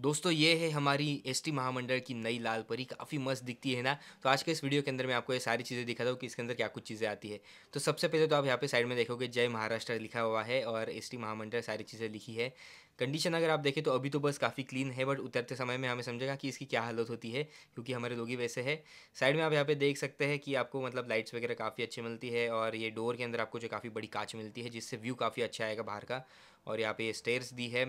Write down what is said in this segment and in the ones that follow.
दोस्तों ये है हमारी एसटी महामंडल की नई लाल परी काफ़ी मस्त दिखती है ना तो आज के इस वीडियो के अंदर मैं आपको ये सारी चीज़ें दिखाता हूँ कि इसके अंदर क्या कुछ चीज़ें आती है तो सबसे पहले तो आप यहाँ पे साइड में देखोगे जय महाराष्ट्र लिखा हुआ है और एसटी महामंडल सारी चीज़ें लिखी है कंडीशन अगर आप देखें तो अभी तो बस काफ़ी क्लीन है बट उतरते समय में हमें समझेगा कि इसकी क्या हालत होती है क्योंकि हमारे लोग ही वैसे है साइड में आप यहाँ पे देख सकते हैं कि आपको मतलब लाइट्स वगैरह काफ़ी अच्छी मिलती है और ये डोर के अंदर आपको जो काफ़ी बड़ी कांच मिलती है जिससे व्यू काफ़ी अच्छा आएगा बाहर का और यहाँ पे स्टेयर्स दी है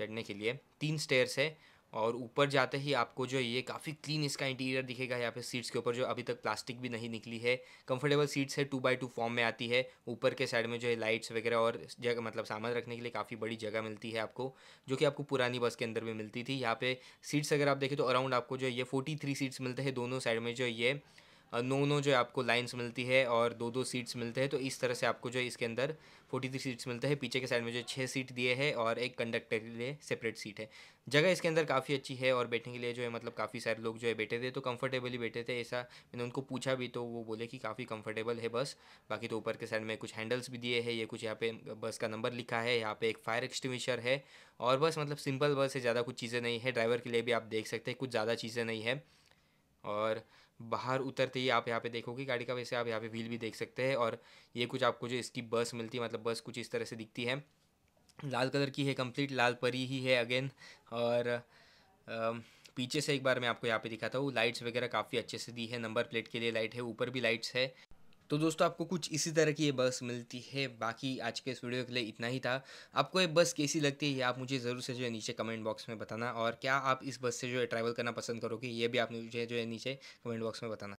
चढ़ने के लिए तीन स्टेयर्स है और ऊपर जाते ही आपको जो ये काफ़ी क्लीन इसका इंटीरियर दिखेगा यहाँ पे सीट्स के ऊपर जो अभी तक प्लास्टिक भी नहीं निकली है कंफर्टेबल सीट्स है टू बाई टू फॉर्म में आती है ऊपर के साइड में जो है लाइट्स वगैरह और जगह मतलब सामान रखने के लिए काफ़ी बड़ी जगह मिलती है आपको जो कि आपको पुरानी बस के अंदर भी मिलती थी यहाँ पे सीट्स अगर आप देखें तो अराउंड आपको जो ये फोर्टी सीट्स मिलते हैं दोनों साइड में जो ये नौ नौ जो आपको लाइन्स मिलती है और दो दो सीट्स मिलते हैं तो इस तरह से आपको जो है इसके अंदर फोर्टी थ्री सीट्स मिलते हैं पीछे के साइड में जो छः सीट दिए है और एक कंडक्टर के लिए सेपरेट सीट है जगह इसके अंदर काफ़ी अच्छी है और बैठने के लिए जो है मतलब काफ़ी सारे लोग जो है बैठे थे तो कंफर्टेबली बैठे थे ऐसा मैंने उनको पूछा भी तो वो बोले कि काफ़ी कंफर्टेबल है बस बाकी तो ऊपर के साइड में कुछ हैंडल्स भी दिए है ये कुछ यहाँ पे बस का नंबर लिखा है यहाँ पे एक फायर एक्सटिंग्विशर है और बस मतलब सिंपल बस है ज़्यादा कुछ चीज़ें नहीं है ड्राइवर के लिए भी आप देख सकते हैं कुछ ज़्यादा चीज़ें नहीं है और बाहर उतरते ही आप यहाँ पे देखोगे गाड़ी का वैसे आप यहाँ पे व्हील भी देख सकते हैं और ये कुछ आपको जो इसकी बस मिलती है मतलब बस कुछ इस तरह से दिखती है लाल कलर की है कंप्लीट लाल परी ही है अगेन और आ, पीछे से एक बार मैं आपको यहाँ पे दिखाता हूँ लाइट्स वगैरह काफ़ी अच्छे से दी है नंबर प्लेट के लिए लाइट है ऊपर भी लाइट्स है तो दोस्तों आपको कुछ इसी तरह की ये बस मिलती है बाकी आज के इस वीडियो के लिए इतना ही था आपको ये बस कैसी लगती है ये आप मुझे ज़रूर से जो है नीचे कमेंट बॉक्स में बताना और क्या आप इस बस से जो है ट्रैवल करना पसंद करोगे ये भी आप मुझे जो है नीचे कमेंट बॉक्स में बताना